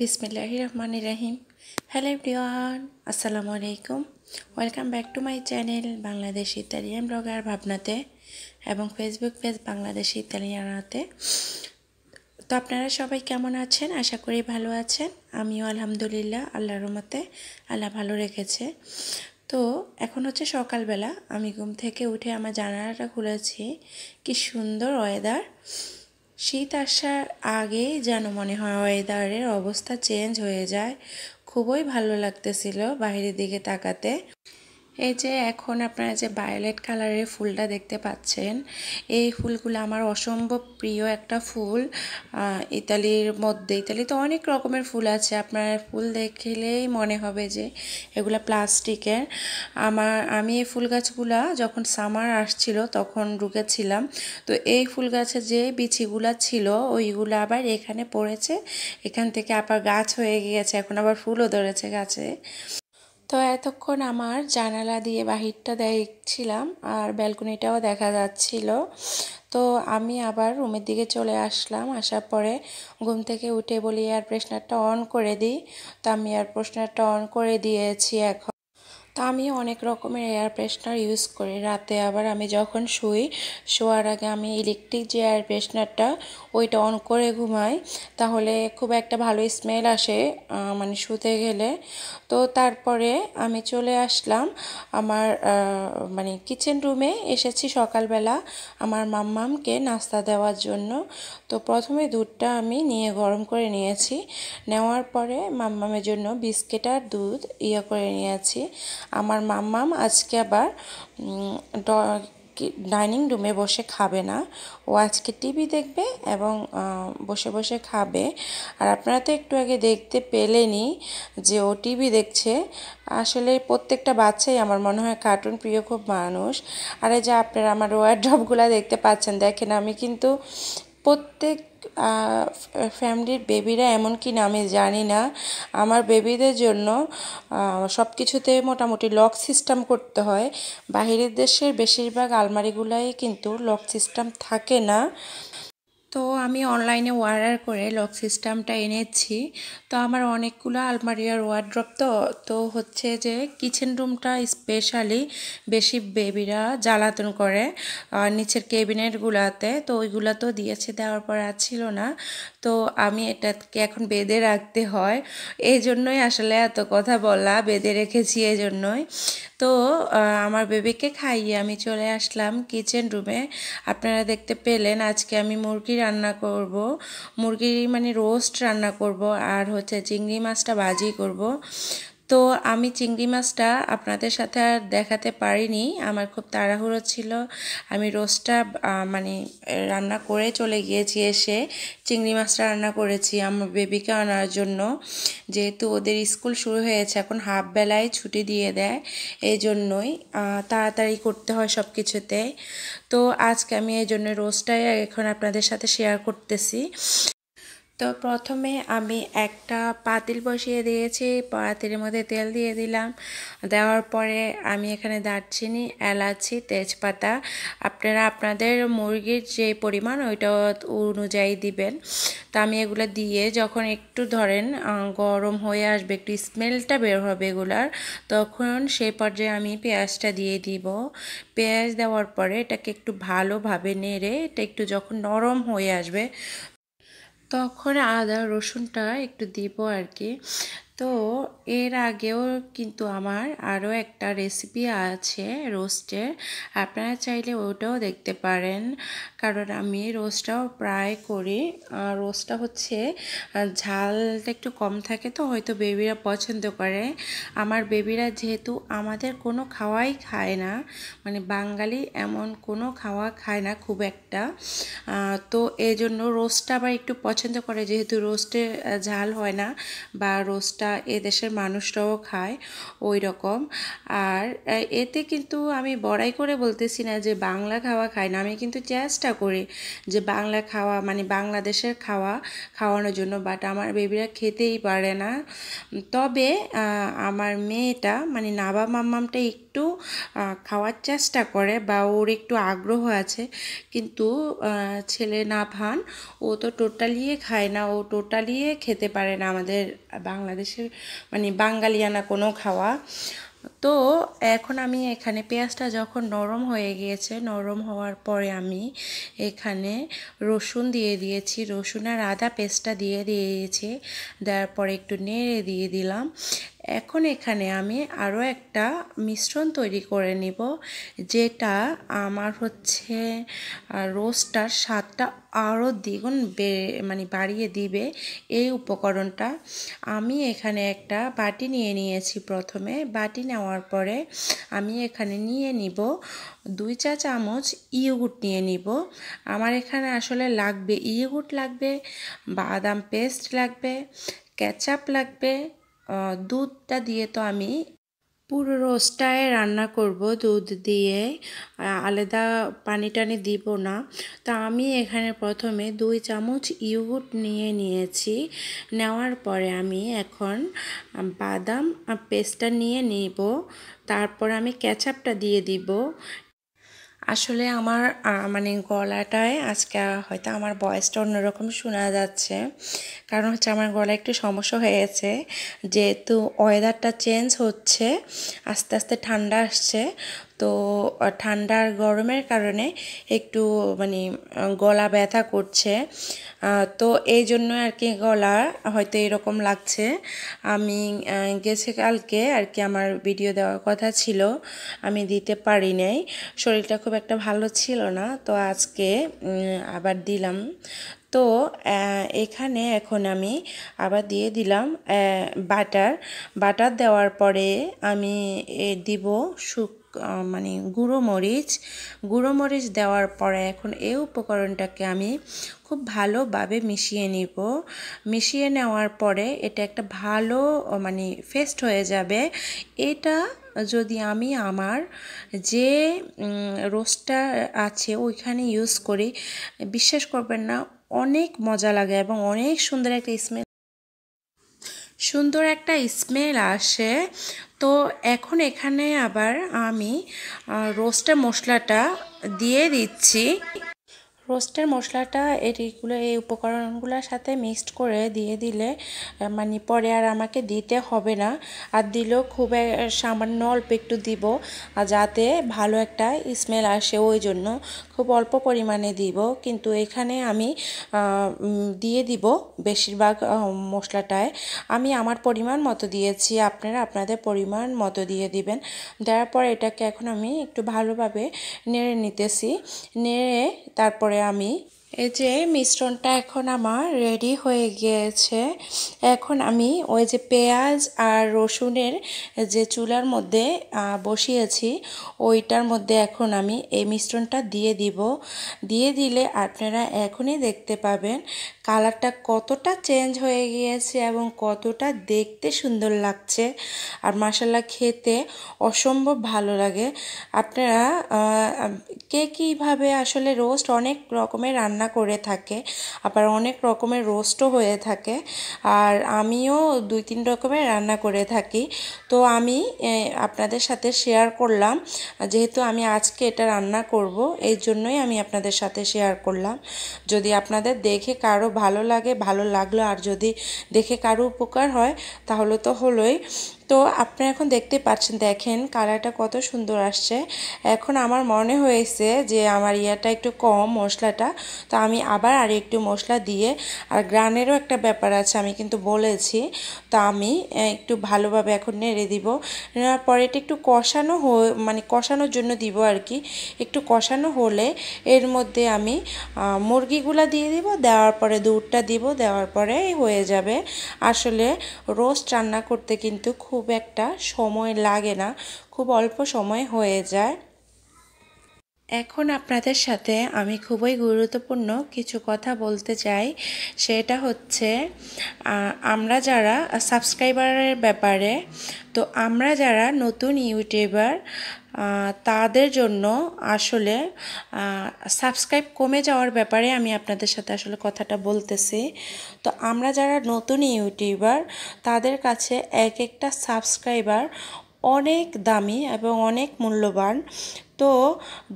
বিসমিল্লাহ রহমান রাহিম hello everyone আসসালামু আলাইকুম welcome back to my channel Bangladesh Italian blogger ভাবনাতে এবং ফেসবুক পেজ বাংলাদেশ ইতালিয়ানাতে তো আপনারা সবাই কেমন আছেন আশা করি ভালো আছেন আমিও আলহামদুলিল্লাহ আল্লাহ রহমতে আল্লাহ ভালো রেখেছে তো এখন হচ্ছে সকালবেলা আমি ঘুম থেকে উঠে আমার জানালাটা খুলেছি কি সুন্দর ওয়েদার শীত আসার আগে যেন মনে হয় ওয়েদারের অবস্থা চেঞ্জ হয়ে যায় খুবই ভালো লাগতেছিল বাহিরের দিকে তাকাতে এই যে এখন আপনারা যে ভায়োলেট কালারের ফুলটা দেখতে পাচ্ছেন এই ফুলগুলো আমার অসম্ভব প্রিয় একটা ফুল ইতালির মধ্যে ইতালিতে অনেক রকমের ফুল আছে আপনার ফুল দেখলেই মনে হবে যে এগুলো প্লাস্টিকের আমার আমি এই ফুল গাছগুলা যখন সামার আসছিল তখন ঢুকেছিলাম তো এই ফুল গাছে যে বিচিগুলো ছিল ওইগুলো আবার এখানে পড়েছে এখান থেকে আবার গাছ হয়ে গিয়েছে এখন আবার ফুলও ধরেছে গাছে তো এতক্ষণ আমার জানালা দিয়ে বাহিরটা দেখছিলাম আর ব্যালকনিটাও দেখা যাচ্ছিল তো আমি আবার রুমের দিকে চলে আসলাম আসার পরে ঘুম থেকে উঠে বলি এয়ার ফ্রেশনারটা অন করে দিই তো আমি এয়ার ফ্রেশনারটা অন করে দিয়েছি এখন তো আমি অনেক রকমের এয়ার ফ্রেশনার ইউজ করি রাতে আবার আমি যখন শুই শোয়ার আগে আমি ইলেকট্রিক যে এয়ার ফ্রেশনারটা ওইটা অন করে ঘুমাই তাহলে খুব একটা ভালো স্মেল আসে মানে শুতে গেলে তো তারপরে আমি চলে আসলাম আমার মানে কিচেন রুমে এসেছি সকালবেলা আমার মাম্মামকে নাস্তা দেওয়ার জন্য তো প্রথমে দুধটা আমি নিয়ে গরম করে নিয়েছি নেওয়ার পরে মাম্মামের জন্য বিস্কিট আর দুধ ইয়ে করে নিয়েছি আমার মাম্মাম আজকে আবার ডাইনিং রুমে বসে খাবে না ও আজকে টিভি দেখবে এবং বসে বসে খাবে আর আপনারা তো একটু আগে দেখতে পেলেনি যে ও টিভি দেখছে আসলে প্রত্যেকটা বাচ্চাই আমার মনে হয় কার্টুন প্রিয় খুব মানুষ আর এই যে আপনারা আমার ওয়ার ড্রপগুলো দেখতে পাচ্ছেন দেখেন আমি কিন্তু প্রত্যেক ফ্যামিলির বেবিরা এমন কি নামে জানি না আমার বেবিদের জন্য সব কিছুতে মোটামুটি লক সিস্টেম করতে হয় বাহিরের দেশের বেশিরভাগ আলমারিগুলাই কিন্তু লক সিস্টেম থাকে না তো আমি অনলাইনে অর্ডার করে লক সিস্টেমটা এনেছি তো আমার অনেকগুলো আলমারিয়ার ওয়ার্ড্রপ তো তো হচ্ছে যে কিচেন রুমটা স্পেশালি বেশি বেবিরা জ্বালাতন করে নিচের কেবিনেটগুলাতে তো ওইগুলো তো দিয়েছে দেওয়ার পর আর ছিল না তো আমি এটাকে এখন বেঁধে রাখতে হয় এই জন্যই আসলে এত কথা বলা বেঁধে রেখেছি এই জন্যই তো আমার বেবিকে খাইয়ে আমি চলে আসলাম কিচেন রুমে আপনারা দেখতে পেলেন আজকে আমি মুরগি রান্না করব মুরগি মানে রোস্ট রান্না করব আর হচ্ছে চিংড়ি মাছটা বাজি করব তো আমি চিংড়ি মাছটা আপনাদের সাথে আর দেখাতে পারিনি আমার খুব তাড়াহুড়ো ছিল আমি রোস্টটা মানে রান্না করে চলে গিয়েছি এসে চিংড়ি মাছটা রান্না করেছি আমার বেবিকে আনার জন্য যেহেতু ওদের স্কুল শুরু হয়েছে এখন হাফ বেলায় ছুটি দিয়ে দেয় এই জন্যই তাড়াতাড়ি করতে হয় সব কিছুতে তো আজকে আমি এই জন্য রোস্টটাই এখন আপনাদের সাথে শেয়ার করতেছি তো প্রথমে আমি একটা পাতিল বসিয়ে দিয়েছি পাতিলের মধ্যে তেল দিয়ে দিলাম দেওয়ার পরে আমি এখানে দারচিনি এলাচি তেজপাতা আপনারা আপনাদের মুরগির যে পরিমাণ ওইটা অনুযায়ী দিবেন তা আমি এগুলো দিয়ে যখন একটু ধরেন গরম হয়ে আসবে একটু স্মেলটা বের হবে এগুলার তখন সেই পর্যায়ে আমি পেঁয়াজটা দিয়ে দিব পেঁয়াজ দেওয়ার পরে এটাকে একটু ভালোভাবে নেড়ে এটা একটু যখন নরম হয়ে আসবে তখন আদা রসুনটা একটু দিব আর কি তো এর আগেও কিন্তু আমার আরও একটা রেসিপি আছে রোস্টের আপনারা চাইলে ওটাও দেখতে পারেন কারণ আমি রোস্টটাও প্রায় করি রোস্টটা হচ্ছে ঝালটা একটু কম থাকে তো হয়তো বেবিরা পছন্দ করে আমার বেবিরা যেহেতু আমাদের কোনো খাওয়াই খায় না মানে বাঙালি এমন কোনো খাওয়া খায় না খুব একটা তো এই জন্য রোস্টটা আবার একটু পছন্দ করে যেহেতু রোস্টে ঝাল হয় না বা রোস্টটা এদেশের মানুষরাও খায় ওই রকম আর এতে কিন্তু আমি বড়াই করে বলতেছি না যে বাংলা খাওয়া খাই না আমি কিন্তু চেষ্টা করি যে বাংলা খাওয়া মানে বাংলাদেশের খাওয়া খাওয়ানোর জন্য বাট আমার বেবিরা খেতেই পারে না তবে আমার মেয়েটা মানে নাবা মাম্মামটা একটু খাওয়ার চেষ্টা করে বা ওর একটু আগ্রহ আছে কিন্তু ছেলে না ভান ও তো টোটালিয়ে খায় না ও টোটালিয়ে খেতে পারে না আমাদের বাংলাদেশের মানে বাঙালিয়ানা কোনো খাওয়া তো এখন আমি এখানে পেঁয়াজটা যখন নরম হয়ে গিয়েছে নরম হওয়ার পরে আমি এখানে রসুন দিয়ে দিয়েছি রসুন আর আদা পেস্টটা দিয়ে দিয়েছি দেওয়ার পরে একটু নেড়ে দিয়ে দিলাম এখন এখানে আমি আরও একটা মিশ্রণ তৈরি করে নিব যেটা আমার হচ্ছে রোস্টার স্বাদটা আরও দ্বিগুণ মানে বাড়িয়ে দিবে এই উপকরণটা আমি এখানে একটা বাটি নিয়ে নিয়েছি প্রথমে বাটি নেওয়ার পরে আমি এখানে নিয়ে নিব দুই চা চামচ ইয়োগুট নিয়ে নিব আমার এখানে আসলে লাগবে ইয়োগুট লাগবে বাদাম পেস্ট লাগবে ক্যাচআপ লাগবে দুধটা দিয়ে তো আমি পুরো রোস্টায় রান্না করব দুধ দিয়ে আলাদা পানি টানি দিব না তা আমি এখানে প্রথমে দুই চামচ ইহুট নিয়ে নিয়েছি নেওয়ার পরে আমি এখন বাদাম পেস্টটা নিয়ে নিব তারপর আমি ক্যাচআপটা দিয়ে দিব আসলে আমার মানে গলাটায় আজকে হয়তো আমার বয়সটা অন্যরকম শোনা যাচ্ছে কারণ হচ্ছে আমার গলা একটু সমস্যা হয়েছে যেহেতু ওয়েদারটা চেঞ্জ হচ্ছে আস্তে আস্তে ঠান্ডা আসছে তো ঠান্ডার গরমের কারণে একটু মানে গলা ব্যথা করছে তো এই জন্য আর কি গলা হয়তো এরকম লাগছে আমি গেছে কালকে আর কি আমার ভিডিও দেওয়ার কথা ছিল আমি দিতে পারি নাই শরীরটা খুব একটা ভালো ছিল না তো আজকে আবার দিলাম তো এখানে এখন আমি আবার দিয়ে দিলাম বাটার বাটার দেওয়ার পরে আমি দিব শুক মানে গুঁড়ো মরিচ গুঁড়ো মরিচ দেওয়ার পরে এখন এই উপকরণটাকে আমি খুব ভালোভাবে মিশিয়ে নিব মিশিয়ে নেওয়ার পরে এটা একটা ভালো মানে ফেস্ট হয়ে যাবে এটা যদি আমি আমার যে রোস্টার আছে ওইখানে ইউজ করি বিশ্বাস করবেন না অনেক মজা লাগে এবং অনেক সুন্দর একটা স্মেল সুন্দর একটা স্মেল আসে তো এখন এখানে আবার আমি রোস্টা মশলাটা দিয়ে দিচ্ছি রোস্টের মশলাটা এইগুলো এই উপকরণগুলোর সাথে মিক্সড করে দিয়ে দিলে মানে পরে আর আমাকে দিতে হবে না আর দিলেও খুব সামান্য অল্প একটু দিব আর যাতে ভালো একটা স্মেল আসে ওই জন্য খুব অল্প পরিমাণে দিব কিন্তু এখানে আমি দিয়ে দিব বেশিরভাগ মশলাটায় আমি আমার পরিমাণ মতো দিয়েছি আপনারা আপনাদের পরিমাণ মতো দিয়ে দিবেন দেওয়ার পর এটাকে এখন আমি একটু ভালোভাবে নেড়ে নিতেছি নেড়ে তারপর a mí, এই যে মিশ্রণটা এখন আমার রেডি হয়ে গিয়েছে এখন আমি ওই যে পেঁয়াজ আর রসুনের যে চুলার মধ্যে বসিয়েছি ওইটার মধ্যে এখন আমি এই মিশ্রণটা দিয়ে দিব দিয়ে দিলে আপনারা এখনই দেখতে পাবেন কালারটা কতটা চেঞ্জ হয়ে গিয়েছে এবং কতটা দেখতে সুন্দর লাগছে আর মশলা খেতে অসম্ভব ভালো লাগে আপনারা কে কীভাবে আসলে রোস্ট অনেক রকমের রান্না রান্না করে থাকে আবার অনেক রকমের রোস্টও হয়ে থাকে আর আমিও দুই তিন রকমের রান্না করে থাকি তো আমি আপনাদের সাথে শেয়ার করলাম যেহেতু আমি আজকে এটা রান্না করব এই জন্যই আমি আপনাদের সাথে শেয়ার করলাম যদি আপনাদের দেখে কারো ভালো লাগে ভালো লাগলো আর যদি দেখে কারো উপকার হয় তাহলে তো হলোই তো আপনি এখন দেখতে পাচ্ছেন দেখেন কালারটা কত সুন্দর আসছে এখন আমার মনে হয়েছে যে আমার ইয়াটা একটু কম মশলাটা তো আমি আবার আর একটু মশলা দিয়ে আর গ্রানেরও একটা ব্যাপার আছে আমি কিন্তু বলেছি তো আমি একটু ভালোভাবে এখন নেড়ে দিব নেওয়ার পরে এটা একটু কষানো মানে কষানোর জন্য দিব আর কি একটু কষানো হলে এর মধ্যে আমি মুরগিগুলা দিয়ে দিব দেওয়ার পরে দুধটা দিব দেওয়ার পরে হয়ে যাবে আসলে রোস্ট রান্না করতে কিন্তু খুব একটা সময় লাগে না খুব অল্প সময় হয়ে যায় এখন আপনাদের সাথে আমি খুবই গুরুত্বপূর্ণ কিছু কথা বলতে চাই সেটা হচ্ছে আমরা যারা সাবস্ক্রাইবারের ব্যাপারে তো আমরা যারা নতুন ইউটিউবার তাদের জন্য আসলে সাবস্ক্রাইব কমে যাওয়ার ব্যাপারে আমি আপনাদের সাথে আসলে কথাটা বলতেছি তো আমরা যারা নতুন ইউটিউবার তাদের কাছে এক একটা সাবস্ক্রাইবার অনেক দামি এবং অনেক মূল্যবান তো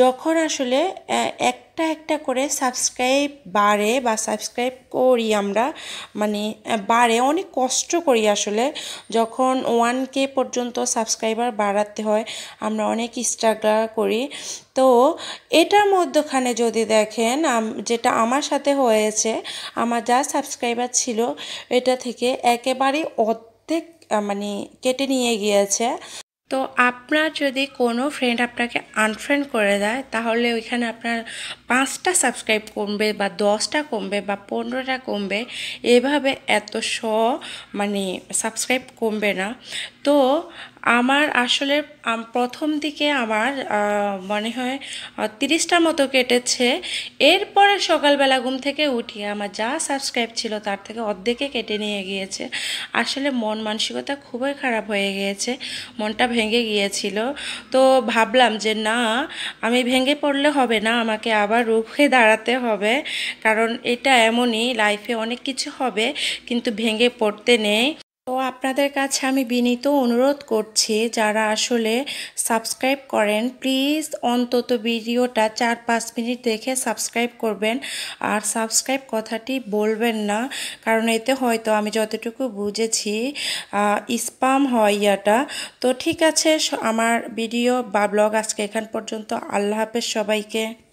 যখন আসলে একটা একটা করে সাবস্ক্রাইব বাড়ে বা সাবস্ক্রাইব করি আমরা মানে বাড়ে অনেক কষ্ট করি আসলে যখন ওয়ান কে পর্যন্ত সাবস্ক্রাইবার বাড়াতে হয় আমরা অনেক স্ট্রাগল করি তো এটার মধ্যখানে যদি দেখেন যেটা আমার সাথে হয়েছে আমার যা সাবস্ক্রাইবার ছিল এটা থেকে একেবারে অর্ধেক মানে কেটে নিয়ে গিয়েছে তো আপনার যদি কোনো ফ্রেন্ড আপনাকে আনফ্রেন্ড করে দেয় তাহলে ওইখানে আপনার পাঁচটা সাবস্ক্রাইব কমবে বা দশটা কমবে বা পনেরোটা কমবে এভাবে এত শ মানে সাবস্ক্রাইব কমবে না তো আমার আসলে প্রথম দিকে আমার মনে হয় তিরিশটা মতো কেটেছে এরপরে সকালবেলা ঘুম থেকে উঠিয়ে আমার যা সাবস্ক্রাইব ছিল তার থেকে অর্ধেকে কেটে নিয়ে গিয়েছে আসলে মন মানসিকতা খুবই খারাপ হয়ে গিয়েছে মনটা ভেঙে গিয়েছিল তো ভাবলাম যে না আমি ভেঙে পড়লে হবে না আমাকে আবার রুখে দাঁড়াতে হবে কারণ এটা এমনই লাইফে অনেক কিছু হবে কিন্তু ভেঙে পড়তে নেই তো আপনাদের কাছে আমি বিনীত অনুরোধ করছি যারা আসলে সাবস্ক্রাইব করেন প্লিজ অন্তত ভিডিওটা চার পাঁচ মিনিট দেখে সাবস্ক্রাইব করবেন আর সাবস্ক্রাইব কথাটি বলবেন না কারণ এতে হয়তো আমি যতটুকু বুঝেছি স্পাম হয় ইয়াটা তো ঠিক আছে আমার ভিডিও বা ব্লগ আজকে এখান পর্যন্ত আল্লাহ হাফেজ সবাইকে